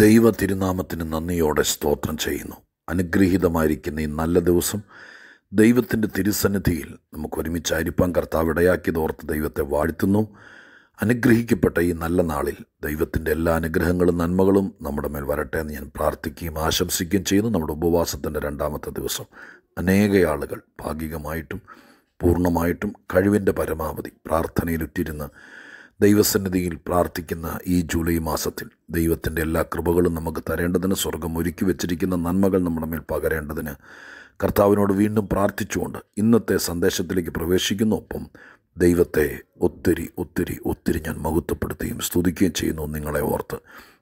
ദൈവ തിരുനാമത്തിന് നന്ദിയോടെ സ്തോത്രം ചെയ്യുന്നു അനുഗ്രഹീതമായിരിക്കുന്ന ഈ നല്ല ദിവസം ദൈവത്തിൻ്റെ തിരുസന്നിധിയിൽ നമുക്ക് ഒരുമിച്ച് അരിപ്പം കർത്താവ് ഇടയാക്കിയതോർത്ത് ദൈവത്തെ വാഴ്ത്തുന്നു അനുഗ്രഹിക്കപ്പെട്ട ഈ നല്ല നാളിൽ ദൈവത്തിൻ്റെ എല്ലാ അനുഗ്രഹങ്ങളും നന്മകളും നമ്മുടെ മേൽ വരട്ടെ എന്ന് ഞാൻ പ്രാർത്ഥിക്കുകയും ആശംസിക്കുകയും ചെയ്യുന്നു നമ്മുടെ ഉപവാസത്തിൻ്റെ രണ്ടാമത്തെ ദിവസം അനേക ആളുകൾ ഭാഗികമായിട്ടും പൂർണ്ണമായിട്ടും കഴിവിൻ്റെ പരമാവധി പ്രാർത്ഥനയിൽ ദൈവസന്നിധിയിൽ പ്രാർത്ഥിക്കുന്ന ഈ ജൂലൈ മാസത്തിൽ ദൈവത്തിൻ്റെ എല്ലാ കൃപകളും നമുക്ക് തരേണ്ടതിന് സ്വർഗം ഒരുക്കി വെച്ചിരിക്കുന്ന നന്മകൾ നമ്മുടെ മേൽ പകരേണ്ടതിന് കർത്താവിനോട് വീണ്ടും പ്രാർത്ഥിച്ചുകൊണ്ട് ഇന്നത്തെ സന്ദേശത്തിലേക്ക് പ്രവേശിക്കുന്ന ഒപ്പം ദൈവത്തെ ഒത്തിരി ഒത്തിരി ഒത്തിരി ഞാൻ മഹത്വപ്പെടുത്തുകയും സ്തുതിക്കുകയും ചെയ്യുന്നു നിങ്ങളെ ഓർത്ത്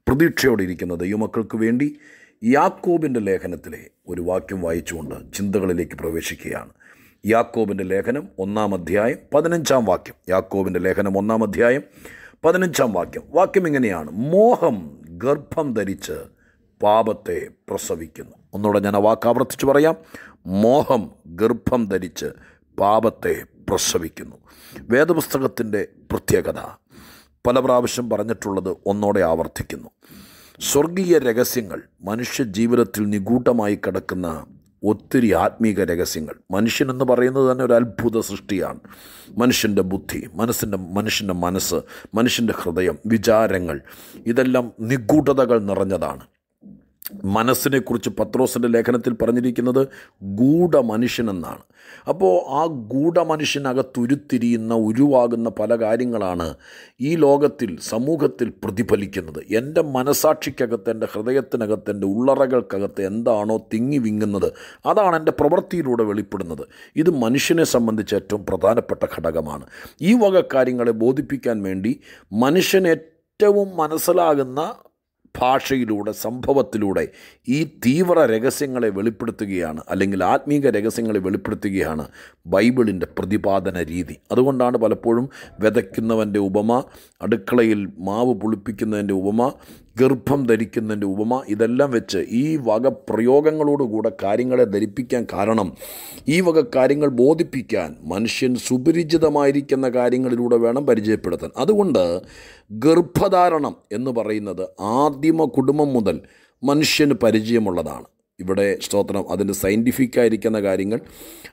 പ്രതീക്ഷയോടെ ഇരിക്കുന്ന ദൈവമക്കൾക്ക് വേണ്ടി യാക്കോബിൻ്റെ ലേഖനത്തിലെ ഒരു വാക്യം വായിച്ചുകൊണ്ട് ചിന്തകളിലേക്ക് പ്രവേശിക്കുകയാണ് യാക്കോബിൻ്റെ ലേഖനം ഒന്നാം അധ്യായം പതിനഞ്ചാം വാക്യം യാക്കോബിൻ്റെ ലേഖനം ഒന്നാം അധ്യായം പതിനഞ്ചാം വാക്യം വാക്യം ഇങ്ങനെയാണ് മോഹം ഗർഭം ധരിച്ച് പാപത്തെ പ്രസവിക്കുന്നു ഒന്നുകൂടെ ഞാൻ ആ വാക്ക് ആവർത്തിച്ച് പറയാം മോഹം ഗർഭം ധരിച്ച് പാപത്തെ പ്രസവിക്കുന്നു വേദപുസ്തകത്തിൻ്റെ പ്രത്യേകത പല പ്രാവശ്യം പറഞ്ഞിട്ടുള്ളത് ഒന്നോടെ ആവർത്തിക്കുന്നു സ്വർഗീയ രഹസ്യങ്ങൾ മനുഷ്യ ജീവിതത്തിൽ നിഗൂഢമായി കിടക്കുന്ന ഒത്തിരി ആത്മീക രഹസ്യങ്ങൾ മനുഷ്യനെന്ന് പറയുന്നത് തന്നെ ഒരു അത്ഭുത സൃഷ്ടിയാണ് മനുഷ്യൻ്റെ ബുദ്ധി മനസ്സിൻ്റെ മനുഷ്യൻ്റെ മനസ്സ് മനുഷ്യൻ്റെ ഹൃദയം വിചാരങ്ങൾ ഇതെല്ലാം നിഗൂഢതകൾ നിറഞ്ഞതാണ് മനസ്സിനെക്കുറിച്ച് പത്രോസിൻ്റെ ലേഖനത്തിൽ പറഞ്ഞിരിക്കുന്നത് ഗൂഢമനുഷ്യനെന്നാണ് അപ്പോൾ ആ ഗൂഢമനുഷ്യനകത്തുരുത്തിരിയുന്ന ഉരുവാകുന്ന പല കാര്യങ്ങളാണ് ഈ ലോകത്തിൽ സമൂഹത്തിൽ പ്രതിഫലിക്കുന്നത് എൻ്റെ മനസാക്ഷിക്കകത്ത് എൻ്റെ ഹൃദയത്തിനകത്ത് എൻ്റെ ഉള്ളറകൾക്കകത്ത് എന്താണോ തിങ്ങി വിങ്ങുന്നത് അതാണ് എൻ്റെ പ്രവൃത്തിയിലൂടെ വെളിപ്പെടുന്നത് ഇത് മനുഷ്യനെ സംബന്ധിച്ച് ഏറ്റവും പ്രധാനപ്പെട്ട ഘടകമാണ് ഈ വക കാര്യങ്ങളെ ബോധിപ്പിക്കാൻ വേണ്ടി മനുഷ്യൻ ഏറ്റവും മനസ്സിലാകുന്ന ഭാഷയിലൂടെ സംഭവത്തിലൂടെ ഈ തീവ്ര രഹസ്യങ്ങളെ വെളിപ്പെടുത്തുകയാണ് അല്ലെങ്കിൽ ആത്മീക രഹസ്യങ്ങളെ വെളിപ്പെടുത്തുകയാണ് ബൈബിളിൻ്റെ പ്രതിപാദന രീതി അതുകൊണ്ടാണ് പലപ്പോഴും വിതയ്ക്കുന്നവൻ്റെ ഉപമ അടുക്കളയിൽ മാവ് പുളിപ്പിക്കുന്നതിൻ്റെ ഉപമ ഗർഭം ധരിക്കുന്നതിൻ്റെ ഉപമ ഇതെല്ലാം വെച്ച് ഈ വക പ്രയോഗങ്ങളോടുകൂടെ കാര്യങ്ങളെ ധരിപ്പിക്കാൻ കാരണം ഈ വക കാര്യങ്ങൾ ബോധിപ്പിക്കാൻ മനുഷ്യൻ സുപരിചിതമായിരിക്കുന്ന കാര്യങ്ങളിലൂടെ വേണം പരിചയപ്പെടുത്താൻ അതുകൊണ്ട് ഗർഭധാരണം എന്ന് പറയുന്നത് ആദിമ കുടുംബം മുതൽ മനുഷ്യന് പരിചയമുള്ളതാണ് ഇവിടെ സ്തോത്രം അതിൻ്റെ ആയിരിക്കുന്ന കാര്യങ്ങൾ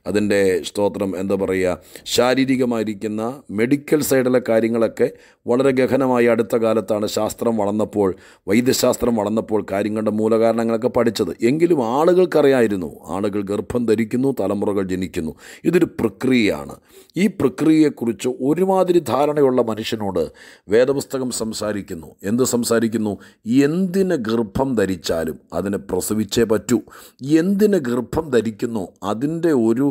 അതിൻ്റെ സ്തോത്രം എന്താ പറയുക ശാരീരികമായിരിക്കുന്ന മെഡിക്കൽ സൈഡിലെ കാര്യങ്ങളൊക്കെ വളരെ ഗഹനമായി അടുത്ത കാലത്താണ് ശാസ്ത്രം വളർന്നപ്പോൾ വൈദ്യശാസ്ത്രം വളർന്നപ്പോൾ കാര്യങ്ങളുടെ മൂലകാരണങ്ങളൊക്കെ പഠിച്ചത് എങ്കിലും ആളുകൾക്കറിയായിരുന്നു ആളുകൾ ഗർഭം ധരിക്കുന്നു തലമുറകൾ ജനിക്കുന്നു ഇതൊരു പ്രക്രിയയാണ് ഈ പ്രക്രിയയെക്കുറിച്ച് ഒരുമാതിരി ധാരണയുള്ള മനുഷ്യനോട് വേദപുസ്തകം സംസാരിക്കുന്നു എന്ത് സംസാരിക്കുന്നു എന്തിന് ഗർഭം ധരിച്ചാലും അതിനെ പ്രസവിച്ചേ പറ്റൂ ധരിച്ചു എന്തിന് ഗർഭം ധരിക്കുന്നു അതിൻ്റെ ഒരു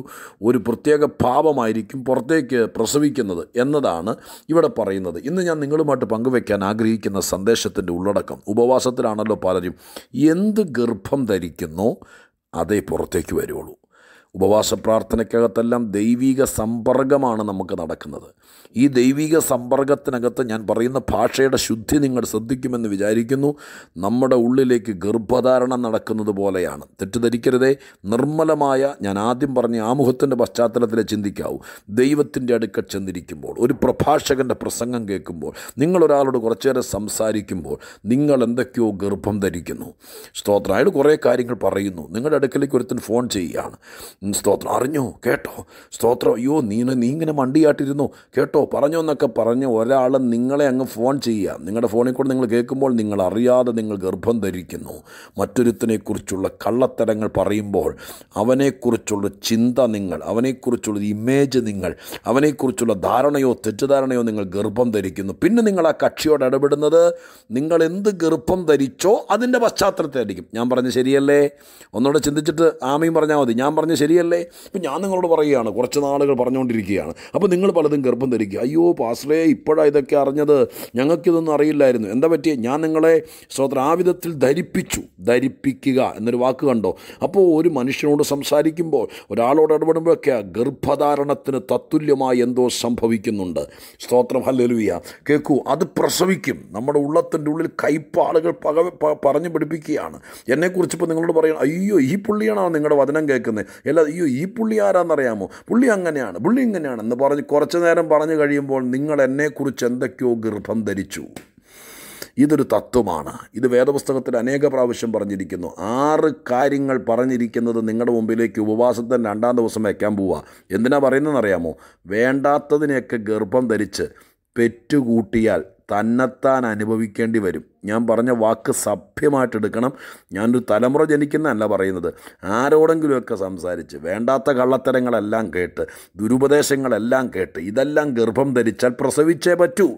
ഒരു പ്രത്യേക ഭാവമായിരിക്കും പുറത്തേക്ക് പ്രസവിക്കുന്നത് എന്നതാണ് ഇവിടെ പറയുന്നത് ഇന്ന് ഞാൻ നിങ്ങളുമായിട്ട് പങ്കുവയ്ക്കാൻ ആഗ്രഹിക്കുന്ന സന്ദേശത്തിൻ്റെ ഉള്ളടക്കം ഉപവാസത്തിലാണല്ലോ പലരും എന്ത് ഗർഭം ധരിക്കുന്നു അതേ പുറത്തേക്ക് വരുള്ളൂ ഉപവാസ പ്രാർത്ഥനയ്ക്കകത്തെല്ലാം ദൈവിക സമ്പർക്കമാണ് നമുക്ക് നടക്കുന്നത് ഈ ദൈവിക സമ്പർക്കത്തിനകത്ത് ഞാൻ പറയുന്ന ഭാഷയുടെ ശുദ്ധി നിങ്ങൾ ശ്രദ്ധിക്കുമെന്ന് വിചാരിക്കുന്നു നമ്മുടെ ഉള്ളിലേക്ക് ഗർഭധാരണം നടക്കുന്നത് പോലെയാണ് തെറ്റിദ്ധരിക്കരുതേ നിർമ്മലമായ ഞാൻ ആദ്യം പറഞ്ഞ ആമുഖത്തിൻ്റെ പശ്ചാത്തലത്തിലെ ചിന്തിക്കാവൂ ദൈവത്തിൻ്റെ അടുക്ക ചെന്നിരിക്കുമ്പോൾ ഒരു പ്രഭാഷകൻ്റെ പ്രസംഗം കേൾക്കുമ്പോൾ നിങ്ങളൊരാളോട് നേരം സംസാരിക്കുമ്പോൾ നിങ്ങൾ എന്തൊക്കെയോ ഗർഭം ധരിക്കുന്നു സ്തോത്രം അയാൾ കുറേ കാര്യങ്ങൾ പറയുന്നു നിങ്ങളുടെ അടുക്കലേക്ക് ഒരുത്തൻ ഫോൺ ചെയ്യുകയാണ് സ്തോത്രം അറിഞ്ഞോ കേട്ടോ സ്തോത്രം അയ്യോ നീ നീ ഇങ്ങനെ മണ്ടിയായിട്ടിരുന്നോ കേട്ടോ പറഞ്ഞോ എന്നൊക്കെ പറഞ്ഞ് ഒരാൾ നിങ്ങളെ അങ്ങ് ഫോൺ ചെയ്യുക നിങ്ങളുടെ ഫോണിൽ കൂടെ നിങ്ങൾ കേൾക്കുമ്പോൾ നിങ്ങൾ അറിയാതെ നിങ്ങൾ ഗർഭം ധരിക്കുന്നു മറ്റൊരുത്തിനെക്കുറിച്ചുള്ള കള്ളത്തരങ്ങൾ പറയുമ്പോൾ അവനെക്കുറിച്ചുള്ള ചിന്ത നിങ്ങൾ അവനെക്കുറിച്ചുള്ള ഇമേജ് നിങ്ങൾ അവനെക്കുറിച്ചുള്ള ധാരണയോ തെറ്റിദ്ധാരണയോ നിങ്ങൾ ഗർഭം ധരിക്കുന്നു പിന്നെ നിങ്ങൾ ആ കക്ഷിയോട് ഇടപെടുന്നത് നിങ്ങൾ എന്ത് ഗർഭം ധരിച്ചോ അതിൻ്റെ പശ്ചാത്തലത്തിലായിരിക്കും ഞാൻ പറഞ്ഞ ശരിയല്ലേ ഒന്നുകൂടെ ചിന്തിച്ചിട്ട് ആമയും പറഞ്ഞാൽ മതി ഞാൻ പറഞ്ഞ ശരിയല്ലേ ഇപ്പം ഞാൻ നിങ്ങളോട് പറയുകയാണ് കുറച്ച് നാളുകൾ പറഞ്ഞുകൊണ്ടിരിക്കുകയാണ് അപ്പോൾ നിങ്ങൾ പലതും ഗർഭം ധരിക്കും ആയിരിക്കും അയ്യോ പാസ്ലേ ഇപ്പോഴാണ് ഇതൊക്കെ അറിഞ്ഞത് ഞങ്ങൾക്കിതൊന്നും അറിയില്ലായിരുന്നു എന്താ പറ്റിയ ഞാൻ നിങ്ങളെ സ്വതന്ത്ര ആ വിധത്തിൽ ധരിപ്പിച്ചു ധരിപ്പിക്കുക എന്നൊരു വാക്ക് കണ്ടോ അപ്പോൾ ഒരു മനുഷ്യനോട് സംസാരിക്കുമ്പോൾ ഒരാളോട് ഇടപെടുമ്പോഴൊക്കെ ഗർഭധാരണത്തിന് തത്തുല്യമായി എന്തോ സംഭവിക്കുന്നുണ്ട് സ്തോത്രം ഹല്ലലുയ കേൾക്കൂ അത് പ്രസവിക്കും നമ്മുടെ ഉള്ളത്തിൻ്റെ ഉള്ളിൽ കയ്പാളുകൾ പക പറഞ്ഞു പിടിപ്പിക്കുകയാണ് എന്നെക്കുറിച്ച് ഇപ്പോൾ നിങ്ങളോട് പറയണം അയ്യോ ഈ പുള്ളിയാണോ നിങ്ങളുടെ വചനം കേൾക്കുന്നത് അല്ല അയ്യോ ഈ പുള്ളി ആരാന്നറിയാമോ പുള്ളി അങ്ങനെയാണ് പുള്ളി ഇങ്ങനെയാണ് എന്ന് പറഞ്ഞ് കുറച്ച് നേരം പറഞ്ഞ് കഴിയുമ്പോൾ നിങ്ങൾ എന്നെക്കുറിച്ച് എന്തൊക്കെയോ ഗർഭം ധരിച്ചു ഇതൊരു തത്വമാണ് ഇത് വേദപുസ്തകത്തിൽ അനേക പ്രാവശ്യം പറഞ്ഞിരിക്കുന്നു ആറ് കാര്യങ്ങൾ പറഞ്ഞിരിക്കുന്നത് നിങ്ങളുടെ മുമ്പിലേക്ക് ഉപവാസത്തിന് രണ്ടാം ദിവസം വയ്ക്കാൻ പോവുക എന്തിനാ അറിയാമോ വേണ്ടാത്തതിനെയൊക്കെ ഗർഭം ധരിച്ച് പെറ്റുകൂട്ടിയാൽ തന്നെത്താൻ അനുഭവിക്കേണ്ടി വരും ഞാൻ പറഞ്ഞ വാക്ക് സഭ്യമായിട്ടെടുക്കണം ഞാനൊരു തലമുറ ജനിക്കുന്നതല്ല പറയുന്നത് ആരോടെങ്കിലുമൊക്കെ സംസാരിച്ച് വേണ്ടാത്ത കള്ളത്തരങ്ങളെല്ലാം കേട്ട് ദുരുപദേശങ്ങളെല്ലാം കേട്ട് ഇതെല്ലാം ഗർഭം ധരിച്ചാൽ പ്രസവിച്ചേ പറ്റൂ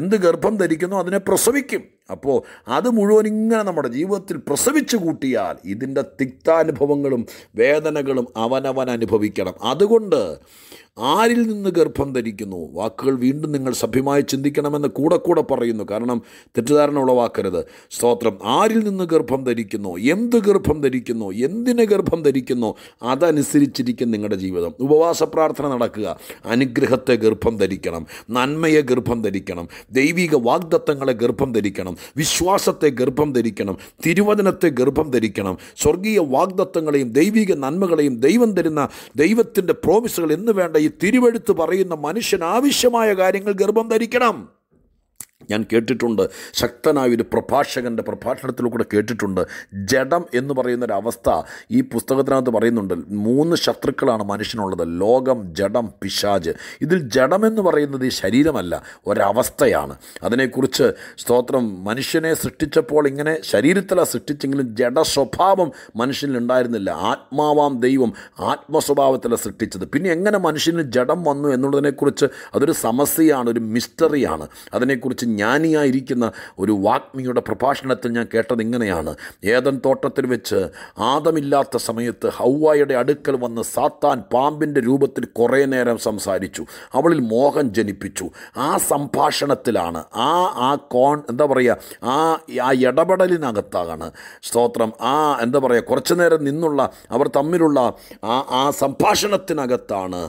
എന്ത് ഗർഭം ധരിക്കുന്നു അതിനെ പ്രസവിക്കും അപ്പോൾ അത് മുഴുവൻ ഇങ്ങനെ നമ്മുടെ ജീവിതത്തിൽ പ്രസവിച്ചു കൂട്ടിയാൽ ഇതിൻ്റെ തിക്താനുഭവങ്ങളും വേദനകളും അവനവൻ അനുഭവിക്കണം അതുകൊണ്ട് ആരിൽ നിന്ന് ഗർഭം ധരിക്കുന്നു വാക്കുകൾ വീണ്ടും നിങ്ങൾ സഭ്യമായി ചിന്തിക്കണമെന്ന് കൂടെ കൂടെ പറയുന്നു കാരണം തെറ്റിദ്ധാരണ ഉളവാക്കരുത് സ്തോത്രം ആരിൽ നിന്ന് ഗർഭം ധരിക്കുന്നു എന്ത് ഗർഭം ധരിക്കുന്നു എന്തിന് ഗർഭം ധരിക്കുന്നു അതനുസരിച്ചിരിക്കും നിങ്ങളുടെ ജീവിതം ഉപവാസ പ്രാർത്ഥന നടക്കുക അനുഗ്രഹത്തെ ഗർഭം ധരിക്കണം നന്മയെ ഗർഭം ധരിക്കണം ദൈവിക വാഗ്ദത്തങ്ങളെ ഗർഭം ധരിക്കണം വിശ്വാസത്തെ ഗർഭം ധരിക്കണം തിരുവചനത്തെ ഗർഭം ധരിക്കണം സ്വർഗീയ വാഗ്ദത്തങ്ങളെയും ദൈവിക നന്മകളെയും ദൈവം തരുന്ന ദൈവത്തിൻ്റെ പ്രോമിസുകൾ എന്ന് വേണ്ട ഈ തിരുവെടുത്ത് പറയുന്ന മനുഷ്യൻ ആവശ്യമായ കാര്യങ്ങൾ ഗർഭം ധരിക്കണം ഞാൻ കേട്ടിട്ടുണ്ട് ശക്തനായ ഒരു പ്രഭാഷകൻ്റെ പ്രഭാഷണത്തിലൂടെ കേട്ടിട്ടുണ്ട് ജഡം എന്ന് പറയുന്ന ഈ പുസ്തകത്തിനകത്ത് പറയുന്നുണ്ട് മൂന്ന് ശത്രുക്കളാണ് മനുഷ്യനുള്ളത് ലോകം ജഡം പിശാജ് ഇതിൽ ജഡമെന്ന് എന്ന് പറയുന്നത് ഈ ശരീരമല്ല ഒരവസ്ഥയാണ് അതിനെക്കുറിച്ച് സ്തോത്രം മനുഷ്യനെ സൃഷ്ടിച്ചപ്പോൾ ഇങ്ങനെ ശരീരത്തില സൃഷ്ടിച്ചെങ്കിലും ജഡ സ്വഭാവം മനുഷ്യനിൽ ഉണ്ടായിരുന്നില്ല ആത്മാവാം ദൈവം ആത്മസ്വഭാവത്തിലാണ് സൃഷ്ടിച്ചത് പിന്നെ എങ്ങനെ മനുഷ്യന് ജഡം വന്നു എന്നുള്ളതിനെക്കുറിച്ച് അതൊരു സമസ്യയാണ് ഒരു മിസ്റ്ററിയാണ് അതിനെക്കുറിച്ച് ജ്ഞാനിയായിരിക്കുന്ന ഒരു വാഗ്മിയുടെ പ്രഭാഷണത്തിൽ ഞാൻ കേട്ടത് ഇങ്ങനെയാണ് ഏതൻ തോട്ടത്തിൽ വെച്ച് ആദമില്ലാത്ത സമയത്ത് ഹൗവായുടെ അടുക്കൽ വന്ന് സാത്താൻ പാമ്പിൻ്റെ രൂപത്തിൽ കുറേ നേരം സംസാരിച്ചു അവളിൽ മോഹം ജനിപ്പിച്ചു ആ സംഭാഷണത്തിലാണ് ആ ആ കോൺ എന്താ പറയുക ആ ആ ഇടപെടലിനകത്താണ് സ്തോത്രം ആ എന്താ പറയുക കുറച്ച് നേരം നിന്നുള്ള അവർ തമ്മിലുള്ള ആ ആ സംഭാഷണത്തിനകത്താണ്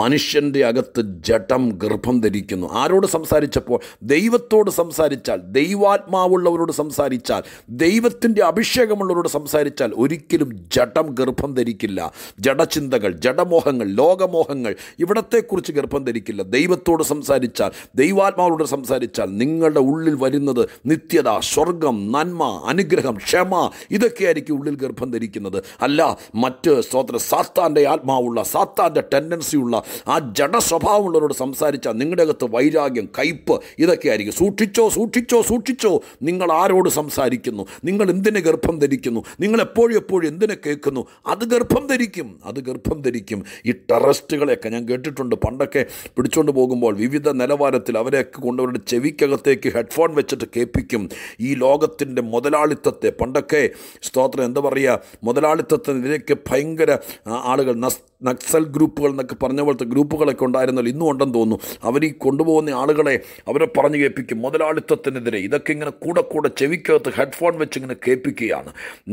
മനുഷ്യൻ്റെ അകത്ത് ജഡം ഗർഭം ധരിക്കുന്നു ആരോട് സംസാരിച്ചപ്പോൾ ദൈവം ദൈവത്തോട് സംസാരിച്ചാൽ ദൈവാത്മാവുള്ളവരോട് സംസാരിച്ചാൽ ദൈവത്തിൻ്റെ അഭിഷേകമുള്ളവരോട് സംസാരിച്ചാൽ ഒരിക്കലും ജഡം ഗർഭം ധരിക്കില്ല ജഡചിന്തകൾ ജഡമോഹങ്ങൾ ലോകമോഹങ്ങൾ ഇവിടത്തെക്കുറിച്ച് ഗർഭം ധരിക്കില്ല ദൈവത്തോട് സംസാരിച്ചാൽ ദൈവാത്മാവോട് സംസാരിച്ചാൽ നിങ്ങളുടെ ഉള്ളിൽ വരുന്നത് നിത്യത സ്വർഗം നന്മ അനുഗ്രഹം ക്ഷമ ഇതൊക്കെയായിരിക്കും ഉള്ളിൽ ഗർഭം ധരിക്കുന്നത് അല്ല മറ്റ് സ്തോത്ര സാത്താൻ്റെ ആത്മാവുള്ള സാത്താൻ്റെ ടെൻഡൻസിയുള്ള ആ സ്വഭാവമുള്ളവരോട് സംസാരിച്ചാൽ നിങ്ങളുടെ അകത്ത് വൈരാഗ്യം കയ്പ് ഇതൊക്കെ ആയിരിക്കും സൂക്ഷിച്ചോ സൂക്ഷിച്ചോ സൂക്ഷിച്ചോ നിങ്ങൾ ആരോട് സംസാരിക്കുന്നു നിങ്ങൾ എന്തിനെ ഗർഭം ധരിക്കുന്നു നിങ്ങൾ എപ്പോഴും എപ്പോഴും എന്തിനെ കേൾക്കുന്നു അത് ഗർഭം ധരിക്കും അത് ഗർഭം ധരിക്കും ഈ ടെററിസ്റ്റുകളെയൊക്കെ ഞാൻ കേട്ടിട്ടുണ്ട് പണ്ടൊക്കെ പിടിച്ചുകൊണ്ട് പോകുമ്പോൾ വിവിധ നിലവാരത്തിൽ അവരെയൊക്കെ കൊണ്ടവരുടെ ചെവിക്കകത്തേക്ക് ഹെഡ്ഫോൺ വെച്ചിട്ട് കേൾപ്പിക്കും ഈ ലോകത്തിൻ്റെ മുതലാളിത്തത്തെ പണ്ടൊക്കെ സ്തോത്രം എന്താ പറയുക മുതലാളിത്തത്തിനെതിരെയൊക്കെ ഭയങ്കര ആളുകൾ നസ് നക്സൽ ഗ്രൂപ്പുകൾ എന്നൊക്കെ പറഞ്ഞ പോലത്തെ ഗ്രൂപ്പുകളൊക്കെ ഉണ്ടായിരുന്നല്ലോ ഇന്നും ഉണ്ടെന്ന് തോന്നുന്നു അവർ ഈ കൊണ്ടുപോകുന്ന ആളുകളെ അവരെ പറഞ്ഞു കേൾപ്പിക്കും മുതലാളിത്തത്തിനെതിരെ ഇതൊക്കെ ഇങ്ങനെ കൂടെ കൂടെ ചെവിക്കകത്ത് ഹെഡ്ഫോൺ വെച്ച് ഇങ്ങനെ കേൾപ്പിക്കുകയാണ്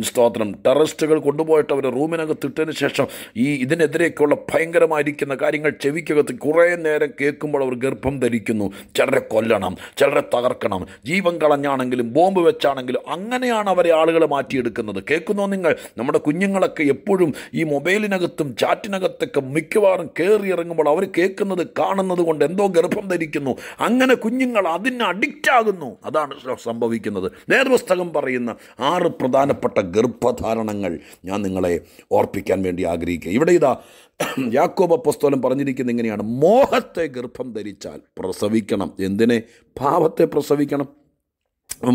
സ്തോത്രം ടെററിസ്റ്റുകൾ കൊണ്ടുപോയിട്ട് അവരെ റൂമിനകത്ത് ഇട്ടതിന് ശേഷം ഈ ഇതിനെതിരെയൊക്കെയുള്ള ഭയങ്കരമായിരിക്കുന്ന കാര്യങ്ങൾ ചെവിക്കകത്ത് കുറേ നേരം കേൾക്കുമ്പോൾ അവർ ഗർഭം ധരിക്കുന്നു ചിലരെ കൊല്ലണം ചിലരെ തകർക്കണം ജീവൻ കളഞ്ഞാണെങ്കിലും ബോംബ് വെച്ചാണെങ്കിലും അങ്ങനെയാണ് അവരെ ആളുകളെ മാറ്റിയെടുക്കുന്നത് കേൾക്കുന്നോ നിങ്ങൾ നമ്മുടെ കുഞ്ഞുങ്ങളൊക്കെ എപ്പോഴും ഈ മൊബൈലിനകത്തും ചാറ്റിനകത്തും മനസ്സിനകത്തേക്ക് മിക്കവാറും കയറി ഇറങ്ങുമ്പോൾ അവർ കേൾക്കുന്നത് കാണുന്നത് കൊണ്ട് എന്തോ ഗർഭം ധരിക്കുന്നു അങ്ങനെ കുഞ്ഞുങ്ങൾ അതിന് അഡിക്റ്റ് ആകുന്നു അതാണ് സംഭവിക്കുന്നത് നേർപുസ്തകം പറയുന്ന ആറ് പ്രധാനപ്പെട്ട ഗർഭധാരണങ്ങൾ ഞാൻ നിങ്ങളെ ഓർപ്പിക്കാൻ വേണ്ടി ആഗ്രഹിക്കുക ഇവിടെ ഇതാ യാക്കോബ പുസ്തകം പറഞ്ഞിരിക്കുന്നത് ഇങ്ങനെയാണ് മോഹത്തെ ഗർഭം ധരിച്ചാൽ പ്രസവിക്കണം എന്തിനെ ഭാവത്തെ പ്രസവിക്കണം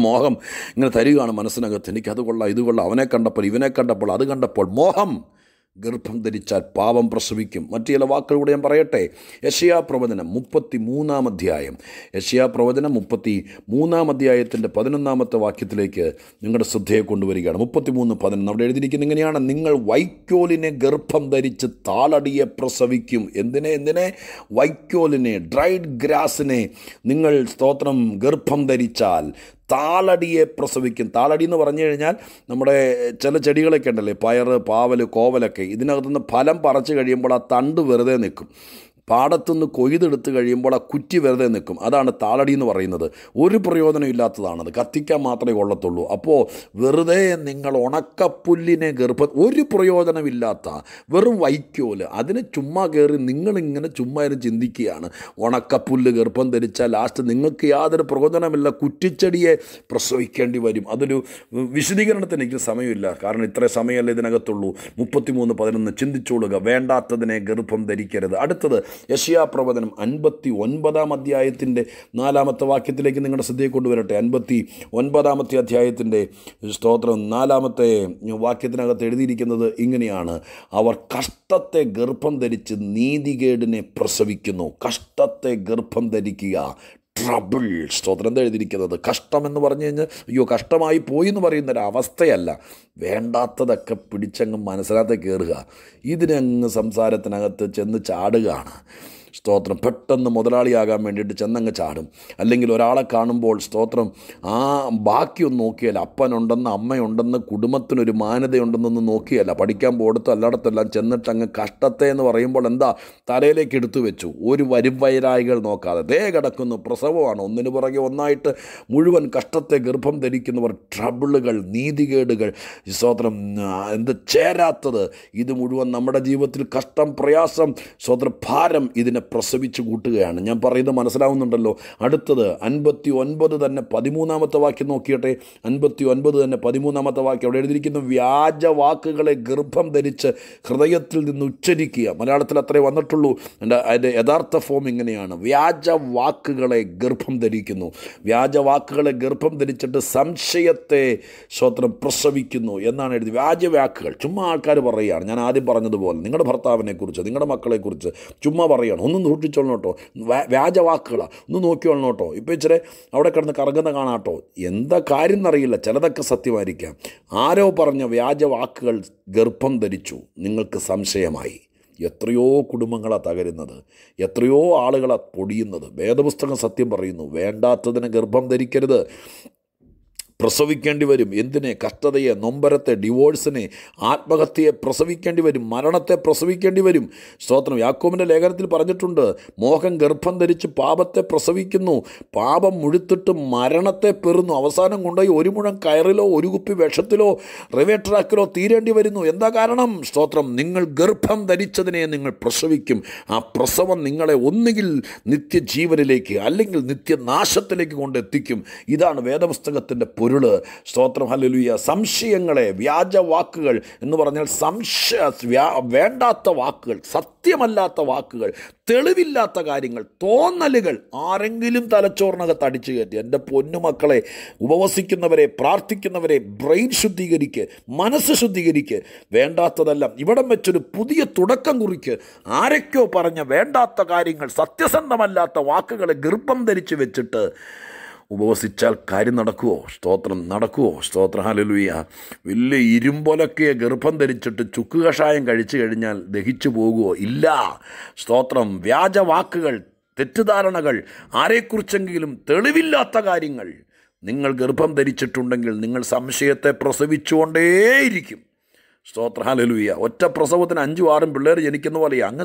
മോഹം ഇങ്ങനെ തരികയാണ് മനസ്സിനകത്ത് എനിക്കത് കൊള്ളാം ഇത് കൊള്ളാം അവനെ കണ്ടപ്പോൾ ഇവനെ കണ്ടപ്പോൾ അത് കണ്ടപ്പോൾ മോഹം ഗർഭം ധരിച്ചാൽ പാപം പ്രസവിക്കും മറ്റു ചില വാക്കുകളിലൂടെ ഞാൻ പറയട്ടെ യശയാ പ്രവചനം മുപ്പത്തി മൂന്നാം അധ്യായം യശയാ പ്രവചനം മുപ്പത്തി മൂന്നാം അധ്യായത്തിൻ്റെ പതിനൊന്നാമത്തെ വാക്യത്തിലേക്ക് നിങ്ങളുടെ ശ്രദ്ധയെ കൊണ്ടുവരികയാണ് മുപ്പത്തി മൂന്ന് പതിനൊന്ന് അവിടെ എഴുതിയിരിക്കുന്നത് ഇങ്ങനെയാണ് നിങ്ങൾ വൈക്കോലിനെ ഗർഭം ധരിച്ച് താളടിയെ പ്രസവിക്കും എന്തിനെ എന്തിനെ വൈക്കോലിനെ ഡ്രൈഡ് ഗ്രാസിനെ നിങ്ങൾ സ്തോത്രം ഗർഭം ധരിച്ചാൽ താളടിയെ പ്രസവിക്കും താളടി എന്ന് പറഞ്ഞു കഴിഞ്ഞാൽ നമ്മുടെ ചില ചെടികളൊക്കെ ഉണ്ടല്ലേ പയർ പാവൽ കോവലൊക്കെ ഇതിനകത്തുനിന്ന് ഫലം പറിച്ചു കഴിയുമ്പോൾ ആ തണ്ട് വെറുതെ നിൽക്കും പാടത്തുനിന്ന് കൊയ്തെടുത്ത് കഴിയുമ്പോൾ ആ കുറ്റി വെറുതെ നിൽക്കും അതാണ് താളടി എന്ന് പറയുന്നത് ഒരു പ്രയോജനം ഇല്ലാത്തതാണത് കത്തിക്കാൻ മാത്രമേ കൊള്ളത്തുള്ളൂ അപ്പോൾ വെറുതെ നിങ്ങൾ ഉണക്കപ്പുല്ലിനെ ഗർഭ ഒരു പ്രയോജനമില്ലാത്ത വെറും വൈക്കോല് അതിനെ ചുമ്മാ കയറി നിങ്ങളിങ്ങനെ ചുമ്മാ ഇരുന്ന് ചിന്തിക്കുകയാണ് ഉണക്കപ്പുല്ല് ഗർഭം ധരിച്ചാൽ ലാസ്റ്റ് നിങ്ങൾക്ക് യാതൊരു പ്രയോജനമില്ല കുറ്റിച്ചെടിയെ പ്രസവിക്കേണ്ടി വരും അതൊരു വിശദീകരണത്തിന് എനിക്ക് സമയമില്ല കാരണം ഇത്ര സമയമല്ലേ ഇതിനകത്തുള്ളൂ മുപ്പത്തിമൂന്ന് പതിനൊന്ന് ചിന്തിച്ചോളുക വേണ്ടാത്തതിനെ ഗർഭം ധരിക്കരുത് അടുത്തത് പ്രവചനം അൻപത്തി ഒൻപതാം അധ്യായത്തിൻ്റെ നാലാമത്തെ വാക്യത്തിലേക്ക് നിങ്ങളുടെ ശ്രദ്ധയെ കൊണ്ടുവരട്ടെ അൻപത്തി ഒൻപതാമത്തെ അധ്യായത്തിൻ്റെ സ്തോത്രം നാലാമത്തെ വാക്യത്തിനകത്ത് എഴുതിയിരിക്കുന്നത് ഇങ്ങനെയാണ് അവർ കഷ്ടത്തെ ഗർഭം ധരിച്ച് നീതികേടിനെ പ്രസവിക്കുന്നു കഷ്ടത്തെ ഗർഭം ധരിക്കുക ട്രബിൾ സ്തോത്രം എഴുതിയിരിക്കുന്നത് കഷ്ടം എന്ന് പറഞ്ഞു കഴിഞ്ഞാൽ അയ്യോ കഷ്ടമായി പോയി എന്ന് പറയുന്നൊരു അവസ്ഥയല്ല വേണ്ടാത്തതൊക്കെ പിടിച്ചങ്ങ് മനസ്സിനകത്ത് കയറുക ഇതിനങ്ങ് സംസാരത്തിനകത്ത് ചെന്ന് ചാടുകയാണ് സ്തോത്രം പെട്ടെന്ന് മുതലാളിയാകാൻ വേണ്ടിയിട്ട് ചെന്നങ്ങ് ചാടും അല്ലെങ്കിൽ ഒരാളെ കാണുമ്പോൾ സ്തോത്രം ആ ബാക്കിയൊന്നും നോക്കിയാൽ അപ്പനുണ്ടെന്ന് അമ്മയുണ്ടെന്ന് കുടുംബത്തിനൊരു മാന്യതയുണ്ടെന്നൊന്നും നോക്കിയല്ല പഠിക്കാൻ പോടത്തും അല്ലാടത്തെല്ലാം ചെന്നിട്ട് അങ്ങ് കഷ്ടത്തെ എന്ന് പറയുമ്പോൾ എന്താ തലയിലേക്ക് എടുത്തു വെച്ചു ഒരു വരും വരുംവൈരായികൾ നോക്കാതെ ദേ കിടക്കുന്നു പ്രസവമാണ് ഒന്നിനു പുറകെ ഒന്നായിട്ട് മുഴുവൻ കഷ്ടത്തെ ഗർഭം ധരിക്കുന്നവർ ട്രബിളുകൾ നീതികേടുകൾ സ്വോത്രം എന്ത് ചേരാത്തത് ഇത് മുഴുവൻ നമ്മുടെ ജീവിതത്തിൽ കഷ്ടം പ്രയാസം സ്വോത്ര ഭാരം ഇതിന് തന്നെ പ്രസവിച്ചു കൂട്ടുകയാണ് ഞാൻ പറയുന്നത് മനസ്സിലാവുന്നുണ്ടല്ലോ അടുത്തത് അൻപത്തി ഒൻപത് തന്നെ പതിമൂന്നാമത്തെ വാക്യം നോക്കിയട്ടെ അൻപത്തി ഒൻപത് തന്നെ പതിമൂന്നാമത്തെ വാക്യം അവിടെ എഴുതിയിരിക്കുന്ന വ്യാജ വാക്കുകളെ ഗർഭം ധരിച്ച് ഹൃദയത്തിൽ നിന്ന് ഉച്ചരിക്കുക മലയാളത്തിൽ അത്രേ വന്നിട്ടുള്ളൂ എൻ്റെ അതിൻ്റെ യഥാർത്ഥ ഫോം ഇങ്ങനെയാണ് വ്യാജ വാക്കുകളെ ഗർഭം ധരിക്കുന്നു വ്യാജ വാക്കുകളെ ഗർഭം ധരിച്ചിട്ട് സംശയത്തെ സ്വത്രം പ്രസവിക്കുന്നു എന്നാണ് എഴുതി വ്യാജ വാക്കുകൾ ചുമ്മാ ആൾക്കാർ പറയുകയാണ് ഞാൻ ആദ്യം പറഞ്ഞതുപോലെ നിങ്ങളുടെ ഭർത്താവിനെക്കുറിച്ച് നിങ്ങളുടെ മക്കളെക്കുറിച്ച് ചുമ്മാ പറയുകയാണ് ഒന്ന് സൂക്ഷിച്ചോളണം കേട്ടോ വ്യാജവാക്കുകൾ ഒന്ന് നോക്കിയോളണം കേട്ടോ ഇപ്പോൾ ഇച്ചിരി അവിടെ കിടന്ന് കറങ്ങുന്ന കാണാട്ടോ എന്താ കാര്യം എന്നറിയില്ല ചിലതൊക്കെ സത്യമായിരിക്കാം ആരോ പറഞ്ഞ വ്യാജവാക്കുകൾ ഗർഭം ധരിച്ചു നിങ്ങൾക്ക് സംശയമായി എത്രയോ കുടുംബങ്ങളാണ് തകരുന്നത് എത്രയോ ആളുകളാണ് പൊടിയുന്നത് വേദപുസ്തകം സത്യം പറയുന്നു വേണ്ടാത്തതിന് ഗർഭം ധരിക്കരുത് പ്രസവിക്കേണ്ടി വരും എന്തിനെ കഷ്ടതയെ നൊമ്പരത്തെ ഡിവോഴ്സിനെ ആത്മഹത്യയെ പ്രസവിക്കേണ്ടി വരും മരണത്തെ പ്രസവിക്കേണ്ടി വരും സ്തോത്രം യാക്കോമിൻ്റെ ലേഖനത്തിൽ പറഞ്ഞിട്ടുണ്ട് മോഹം ഗർഭം ധരിച്ച് പാപത്തെ പ്രസവിക്കുന്നു പാപം മുഴുത്തിട്ട് മരണത്തെ പെറുന്നു അവസാനം കൊണ്ടുപോയി ഒരു മുഴം കയറിലോ ഒരു കുപ്പി വിഷത്തിലോ റിവേട്ടറാക്കിലോ തീരേണ്ടി വരുന്നു എന്താ കാരണം സ്തോത്രം നിങ്ങൾ ഗർഭം ധരിച്ചതിനെ നിങ്ങൾ പ്രസവിക്കും ആ പ്രസവം നിങ്ങളെ ഒന്നുകിൽ നിത്യജീവനിലേക്ക് അല്ലെങ്കിൽ നിത്യനാശത്തിലേക്ക് കൊണ്ടെത്തിക്കും ഇതാണ് വേദപുസ്തകത്തിൻ്റെ പൊരു പൊരുൾ സ്തോത്രം ഹലലുയ സംശയങ്ങളെ വ്യാജ വാക്കുകൾ എന്ന് പറഞ്ഞാൽ സംശയ വേണ്ടാത്ത വാക്കുകൾ സത്യമല്ലാത്ത വാക്കുകൾ തെളിവില്ലാത്ത കാര്യങ്ങൾ തോന്നലുകൾ ആരെങ്കിലും തലച്ചോറിനകത്ത് അടിച്ചു കയറ്റി എൻ്റെ പൊന്നുമക്കളെ ഉപവസിക്കുന്നവരെ പ്രാർത്ഥിക്കുന്നവരെ ബ്രെയിൻ ശുദ്ധീകരിക്ക് മനസ്സ് ശുദ്ധീകരിക്ക് വേണ്ടാത്തതെല്ലാം ഇവിടം വെച്ചൊരു പുതിയ തുടക്കം കുറിക്ക് ആരൊക്കെയോ പറഞ്ഞ വേണ്ടാത്ത കാര്യങ്ങൾ സത്യസന്ധമല്ലാത്ത വാക്കുകളെ ഗർഭം ധരിച്ചു വെച്ചിട്ട് ഉപവസിച്ചാൽ കാര്യം നടക്കുമോ സ്തോത്രം നടക്കുമോ സ്തോത്ര ഹലലുയ വലിയ ഇരുമ്പൊലക്കെ ഗർഭം ധരിച്ചിട്ട് ചുക്ക് കഷായം കഴിച്ചു കഴിഞ്ഞാൽ ദഹിച്ചു പോകുമോ ഇല്ല സ്തോത്രം വ്യാജവാക്കുകൾ തെറ്റിദ്ധാരണകൾ ആരെക്കുറിച്ചെങ്കിലും തെളിവില്ലാത്ത കാര്യങ്ങൾ നിങ്ങൾ ഗർഭം ധരിച്ചിട്ടുണ്ടെങ്കിൽ നിങ്ങൾ സംശയത്തെ പ്രസവിച്ചുകൊണ്ടേയിരിക്കും സ്തോത്ര ഹലലുയ്യ ഒറ്റ പ്രസവത്തിന് അഞ്ചും ആറും പിള്ളേർ ജനിക്കുന്ന പോലെ അങ്ങ്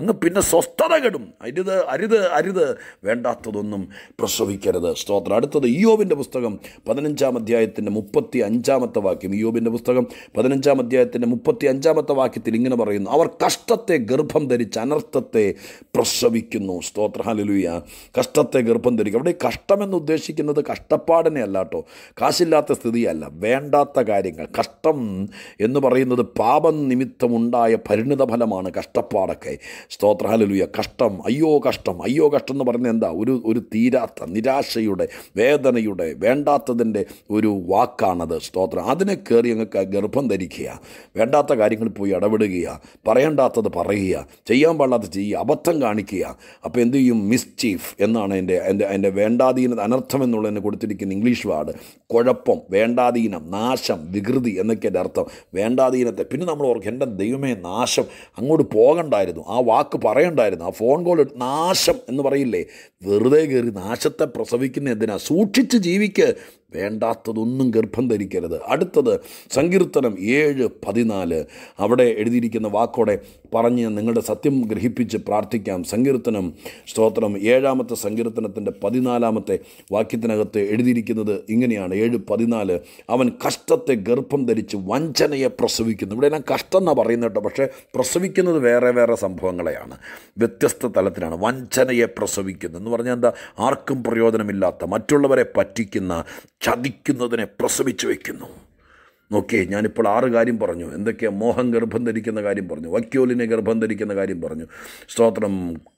അങ്ങ് പിന്നെ സ്വസ്ഥത കെടും അരുത് അരുത് അരുത് വേണ്ടാത്തതൊന്നും പ്രസവിക്കരുത് സ്തോത്രം അടുത്തത് ഇയോബിൻ്റെ പുസ്തകം പതിനഞ്ചാം അധ്യായത്തിൻ്റെ മുപ്പത്തി അഞ്ചാമത്തെ വാക്യം ഇയോബിൻ്റെ പുസ്തകം പതിനഞ്ചാം അധ്യായത്തിൻ്റെ മുപ്പത്തി അഞ്ചാമത്തെ വാക്യത്തിൽ ഇങ്ങനെ പറയുന്നു അവർ കഷ്ടത്തെ ഗർഭം ധരിച്ച് അനർത്ഥത്തെ പ്രസവിക്കുന്നു സ്തോത്ര ഹലലുയ്യ കഷ്ടത്തെ ഗർഭം ധരിക്കും അവിടെ കഷ്ടമെന്ന് ഉദ്ദേശിക്കുന്നത് കഷ്ടപ്പാടിനെ അല്ല കാശില്ലാത്ത സ്ഥിതിയല്ല വേണ്ടാത്ത കാര്യങ്ങൾ കഷ്ടം എന്ന് പറയുന്നത് പറയുന്നത് പാപം നിമിത്തമുണ്ടായ പരിണിതഫലമാണ് കഷ്ടപ്പാടൊക്കെ സ്തോത്രഹലലുയ കഷ്ടം അയ്യോ കഷ്ടം അയ്യോ കഷ്ടം എന്ന് പറയുന്നത് എന്താ ഒരു ഒരു തീരാത്ത നിരാശയുടെ വേദനയുടെ വേണ്ടാത്തതിൻ്റെ ഒരു വാക്കാണത് സ്തോത്രം അതിനെ കയറി ഞങ്ങൾക്ക് ഗർഭം ധരിക്കുക വേണ്ടാത്ത കാര്യങ്ങൾ പോയി ഇടപെടുക പറയേണ്ടാത്തത് പറയുക ചെയ്യാൻ പാടാത്തത് ചെയ്യുക അബദ്ധം കാണിക്കുക അപ്പോൾ എന്തു ചെയ്യും മിസ്ചീഫ് എന്നാണ് എൻ്റെ എൻ്റെ എൻ്റെ വേണ്ടാധീനത അനർത്ഥം എന്നുള്ളതിന് കൊടുത്തിരിക്കുന്ന ഇംഗ്ലീഷ് വാർഡ് കുഴപ്പം വേണ്ടാധീനം നാശം വികൃതി എന്നൊക്കെ എൻ്റെ അർത്ഥം വേണ്ട സ്വാധീനത്തെ പിന്നെ നമ്മൾ ഓർക്കും എൻ്റെ ദൈവമേ നാശം അങ്ങോട്ട് പോകണ്ടായിരുന്നു ആ വാക്ക് പറയണ്ടായിരുന്നു ആ ഫോൺ കോൾ നാശം എന്ന് പറയില്ലേ വെറുതെ കയറി നാശത്തെ പ്രസവിക്കുന്ന എന്തിനാ സൂക്ഷിച്ച് ജീവിക്ക് വേണ്ടാത്തതൊന്നും ഗർഭം ധരിക്കരുത് അടുത്തത് സങ്കീർത്തനം ഏഴ് പതിനാല് അവിടെ എഴുതിയിരിക്കുന്ന വാക്കോടെ പറഞ്ഞ് നിങ്ങളുടെ സത്യം ഗ്രഹിപ്പിച്ച് പ്രാർത്ഥിക്കാം സങ്കീർത്തനം സ്തോത്രം ഏഴാമത്തെ സങ്കീർത്തനത്തിൻ്റെ പതിനാലാമത്തെ വാക്യത്തിനകത്ത് എഴുതിയിരിക്കുന്നത് ഇങ്ങനെയാണ് ഏഴ് പതിനാല് അവൻ കഷ്ടത്തെ ഗർഭം ധരിച്ച് വഞ്ചനയെ പ്രസവിക്കുന്നു ഇവിടെ ഞാൻ കഷ്ടം എന്നാണ് പറയുന്നത് കേട്ടോ പക്ഷേ പ്രസവിക്കുന്നത് വേറെ വേറെ സംഭവങ്ങളെയാണ് വ്യത്യസ്ത തലത്തിലാണ് വഞ്ചനയെ പ്രസവിക്കുന്നു എന്ന് പറഞ്ഞാൽ എന്താ ആർക്കും പ്രയോജനമില്ലാത്ത മറ്റുള്ളവരെ പറ്റിക്കുന്ന ചതിക്കുന്നതിനെ പ്രസവിച്ചു വയ്ക്കുന്നു നോക്കിയേ ഞാനിപ്പോൾ ആറ് കാര്യം പറഞ്ഞു എന്തൊക്കെയാണ് മോഹം ഗർഭം ധരിക്കുന്ന കാര്യം പറഞ്ഞു വക്യോലിനെ ഗർഭം ധരിക്കുന്ന കാര്യം പറഞ്ഞു സ്തോത്രം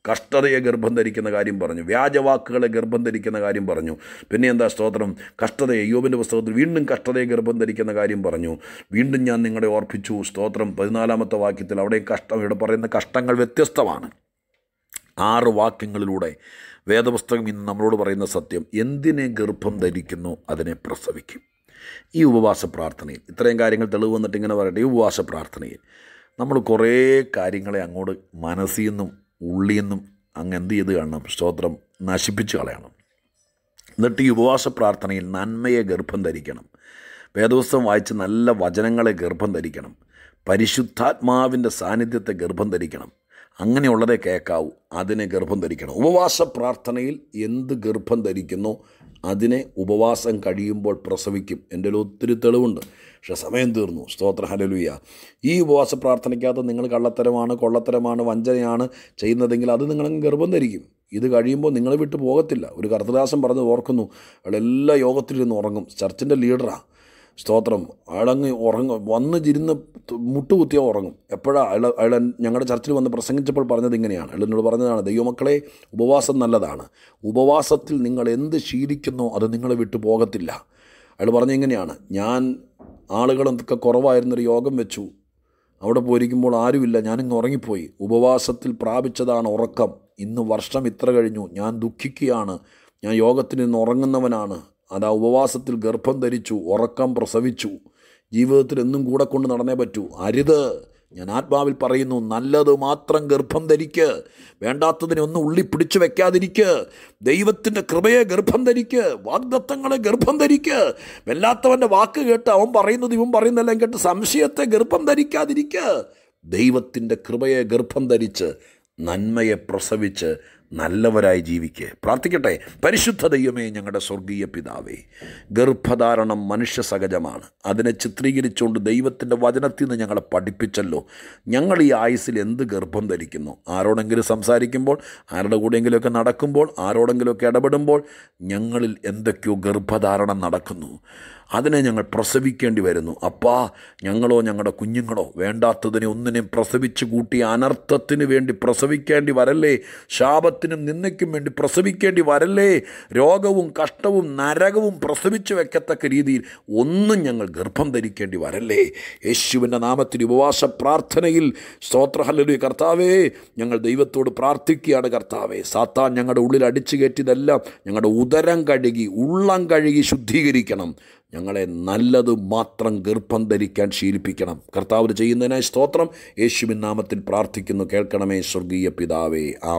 കഷ്ടതയെ ഗർഭം ധരിക്കുന്ന കാര്യം പറഞ്ഞു വ്യാജവാക്കുകളെ ഗർഭം ധരിക്കുന്ന കാര്യം പറഞ്ഞു പിന്നെ എന്താ സ്തോത്രം കഷ്ടതയെ യോബിൻ്റെ പുസ്തകത്തിൽ വീണ്ടും കഷ്ടതയെ ഗർഭം ധരിക്കുന്ന കാര്യം പറഞ്ഞു വീണ്ടും ഞാൻ നിങ്ങളെ ഓർപ്പിച്ചു സ്തോത്രം പതിനാലാമത്തെ വാക്യത്തിൽ അവിടെ കഷ്ടം ഇവിടെ പറയുന്ന കഷ്ടങ്ങൾ വ്യത്യസ്തമാണ് ആറ് വാക്യങ്ങളിലൂടെ വേദപുസ്തകം ഇന്ന് നമ്മളോട് പറയുന്ന സത്യം എന്തിനെ ഗർഭം ധരിക്കുന്നു അതിനെ പ്രസവിക്കും ഈ ഉപവാസ പ്രാർത്ഥനയിൽ ഇത്രയും കാര്യങ്ങൾ തെളിവ് വന്നിട്ട് ഇങ്ങനെ പറയട്ടെ ഈ ഉപവാസ പ്രാർത്ഥനയിൽ നമ്മൾ കുറേ കാര്യങ്ങളെ അങ്ങോട്ട് മനസ്സിൽ നിന്നും ഉള്ളിൽ നിന്നും അങ്ങ് എന്ത് ചെയ്ത് കാണണം സ്തോത്രം നശിപ്പിച്ച് കളയണം എന്നിട്ട് ഈ ഉപവാസ പ്രാർത്ഥനയിൽ നന്മയെ ഗർഭം ധരിക്കണം വേദോസ്തം വായിച്ച് നല്ല വചനങ്ങളെ ഗർഭം ധരിക്കണം പരിശുദ്ധാത്മാവിൻ്റെ സാന്നിധ്യത്തെ ഗർഭം ധരിക്കണം അങ്ങനെയുള്ളതേ കേൾക്കാവൂ അതിനെ ഗർഭം ധരിക്കണം ഉപവാസ പ്രാർത്ഥനയിൽ എന്ത് ഗർഭം ധരിക്കുന്നു അതിനെ ഉപവാസം കഴിയുമ്പോൾ പ്രസവിക്കും എൻ്റെ ഒത്തിരി തെളിവുണ്ട് പക്ഷേ സമയം തീർന്നു സ്തോത്ര ഹലലുയ ഈ ഉപവാസ പ്രാർത്ഥനയ്ക്കകത്ത് നിങ്ങൾ കള്ളത്തരമാണ് കൊള്ളത്തരമാണ് വഞ്ചനയാണ് ചെയ്യുന്നതെങ്കിൽ അത് നിങ്ങൾ ഗർഭം ധരിക്കും ഇത് കഴിയുമ്പോൾ നിങ്ങൾ വിട്ടു പോകത്തില്ല ഒരു കർത്തദാസം പറഞ്ഞ് ഓർക്കുന്നു അവളെല്ലാ യോഗത്തിലിരുന്ന് ഉറങ്ങും ചർച്ചിൻ്റെ ലീഡറാണ് സ്തോത്രം അയാളങ്ങ് ഉറങ്ങും വന്ന് ചിരുന്ന് മുട്ടുകുത്തിയാൽ ഉറങ്ങും എപ്പോഴാണ് അയാൾ അയാൾ ഞങ്ങളുടെ ചർച്ചിൽ വന്ന് പ്രസംഗിച്ചപ്പോൾ പറഞ്ഞത് ഇങ്ങനെയാണ് അയാൾ എന്നോട് പറഞ്ഞതാണ് ദൈവമക്കളെ ഉപവാസം നല്ലതാണ് ഉപവാസത്തിൽ നിങ്ങൾ എന്ത് ശീലിക്കുന്നോ അത് നിങ്ങളെ വിട്ടു പോകത്തില്ല അയാൾ പറഞ്ഞിങ്ങനെയാണ് ഞാൻ ആളുകളൊക്കെ കുറവായിരുന്നൊരു യോഗം വെച്ചു അവിടെ പോയിരിക്കുമ്പോൾ ആരുമില്ല ഞാനിങ്ങ് ഉറങ്ങിപ്പോയി ഉപവാസത്തിൽ പ്രാപിച്ചതാണ് ഉറക്കം ഇന്ന് വർഷം ഇത്ര കഴിഞ്ഞു ഞാൻ ദുഃഖിക്കുകയാണ് ഞാൻ യോഗത്തിൽ നിന്ന് ഉറങ്ങുന്നവനാണ് അതാ ഉപവാസത്തിൽ ഗർഭം ധരിച്ചു ഉറക്കം പ്രസവിച്ചു ജീവിതത്തിൽ എന്നും കൂടെ കൊണ്ട് നടന്നേ പറ്റൂ അരുത് ഞാൻ ആത്മാവിൽ പറയുന്നു നല്ലത് മാത്രം ഗർഭം ധരിക്ക് വേണ്ടാത്തതിനെ ഒന്നും ഉള്ളി പിടിച്ചു വെക്കാതിരിക്ക് ദൈവത്തിൻ്റെ കൃപയെ ഗർഭം ധരിക്ക് വാഗ്ദത്തങ്ങളെ ഗർഭം ധരിക്ക് വല്ലാത്തവൻ്റെ വാക്ക് കേട്ട് അവൻ പറയുന്നത് ഇവൻ പറയുന്നതെല്ലാം കേട്ട് സംശയത്തെ ഗർഭം ധരിക്കാതിരിക്ക് ദൈവത്തിൻ്റെ കൃപയെ ഗർഭം ധരിച്ച് നന്മയെ പ്രസവിച്ച് നല്ലവരായി ജീവിക്കേ പ്രാർത്ഥിക്കട്ടെ പരിശുദ്ധ ദൈവമേ ഞങ്ങളുടെ സ്വർഗീയ പിതാവേ ഗർഭധാരണം മനുഷ്യ സഹജമാണ് അതിനെ ചിത്രീകരിച്ചുകൊണ്ട് ദൈവത്തിൻ്റെ വചനത്തിൽ നിന്ന് ഞങ്ങളെ പഠിപ്പിച്ചല്ലോ ഞങ്ങൾ ഈ ആയുസ്സിൽ എന്ത് ഗർഭം ധരിക്കുന്നു ആരോടെങ്കിലും സംസാരിക്കുമ്പോൾ ആരുടെ കൂടെയെങ്കിലുമൊക്കെ നടക്കുമ്പോൾ ആരോടെങ്കിലുമൊക്കെ ഇടപെടുമ്പോൾ ഞങ്ങളിൽ എന്തൊക്കെയോ ഗർഭധാരണം നടക്കുന്നു അതിനെ ഞങ്ങൾ പ്രസവിക്കേണ്ടി വരുന്നു അപ്പാ ഞങ്ങളോ ഞങ്ങളുടെ കുഞ്ഞുങ്ങളോ വേണ്ടാത്തതിനെ ഒന്നിനെയും പ്രസവിച്ചു കൂട്ടി അനർത്ഥത്തിന് വേണ്ടി പ്രസവിക്കേണ്ടി വരല്ലേ ശാപ ദൈവത്തിനും നിന്നയ്ക്കും വേണ്ടി പ്രസവിക്കേണ്ടി വരല്ലേ രോഗവും കഷ്ടവും നരകവും പ്രസവിച്ചു വെക്കത്തക്ക രീതിയിൽ ഒന്നും ഞങ്ങൾ ഗർഭം ധരിക്കേണ്ടി വരല്ലേ യേശുവിൻ്റെ നാമത്തിന് ഉപവാസ പ്രാർത്ഥനയിൽ സ്തോത്രഹല്ലൊരു കർത്താവേ ഞങ്ങൾ ദൈവത്തോട് പ്രാർത്ഥിക്കുകയാണ് കർത്താവേ സാത്താൻ ഞങ്ങളുടെ ഉള്ളിൽ അടിച്ചു കയറ്റിയതെല്ലാം ഞങ്ങളുടെ ഉദരം കഴുകി ഉള്ളം കഴുകി ശുദ്ധീകരിക്കണം ഞങ്ങളെ നല്ലത് മാത്രം ഗർഭം ധരിക്കാൻ ശീലിപ്പിക്കണം കർത്താവ് ചെയ്യുന്നതിനായി സ്തോത്രം യേശുവിൻ നാമത്തിൽ പ്രാർത്ഥിക്കുന്നു കേൾക്കണമേ സ്വർഗീയ പിതാവേ ആ